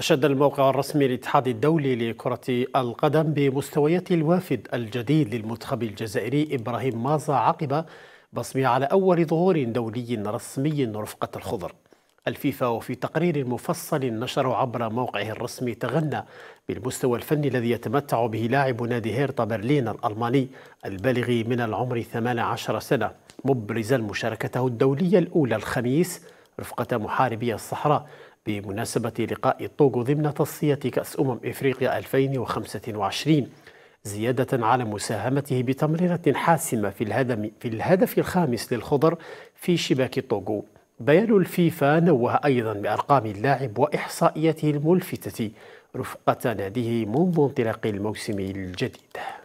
أشد الموقع الرسمي للاتحاد الدولي لكرة القدم بمستويات الوافد الجديد للمنتخب الجزائري إبراهيم مازا عقب بصمه على أول ظهور دولي رسمي رفقة الخضر الفيفا وفي تقرير مفصل نشره عبر موقعه الرسمي تغنى بالمستوى الفني الذي يتمتع به لاعب نادي هيرتا برلين الألماني البالغ من العمر 18 سنة مبرزا مشاركته الدولية الأولى الخميس رفقة محاربي الصحراء بمناسبة لقاء طوغو ضمن تصفية كأس أمم إفريقيا 2025 زيادة على مساهمته بتمريرة حاسمة في, الهدم في الهدف الخامس للخضر في شباك طوغو بيان الفيفا نوه أيضا بأرقام اللاعب وإحصائياته الملفتة رفقة ناديه منذ انطلاق الموسم الجديد